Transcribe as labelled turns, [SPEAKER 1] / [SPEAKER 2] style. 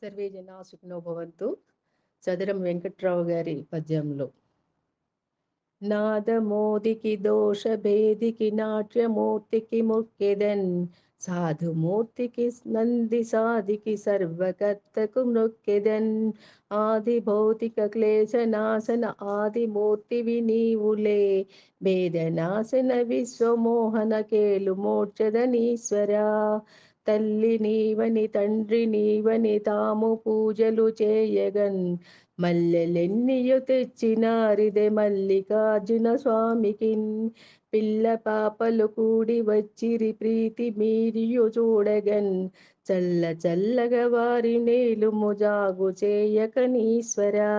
[SPEAKER 1] survey జనా సుఖినో
[SPEAKER 2] భవంతు చదరం
[SPEAKER 1] వెంకట్రావు గారి పద్యంలో నాదమోదికి దోష భేదికి నాట్యమూర్తికి మొక్కెదన్ సాధుమూర్తికి నంది సాధికి సర్వకర్తకు నొక్కెదన్ ఆది భౌతిక క్లేశనాశన మూర్తి వినీవులే భేదనాశన విశ్వమోహన కేలు మోక్షదనీశ్వరా తల్లి నీవని తండ్రి నీవని తాము పూజలు చేయగన్ మల్లెలెన్నియు తెచ్చినారిదే మల్లికార్జున స్వామికి పిల్ల పాపలు కూడి వచ్చిరి ప్రీతి మీరియు చూడగన్ చల్ల చల్లగా వారి నేలు ముజాగు చేయకనీశ్వరా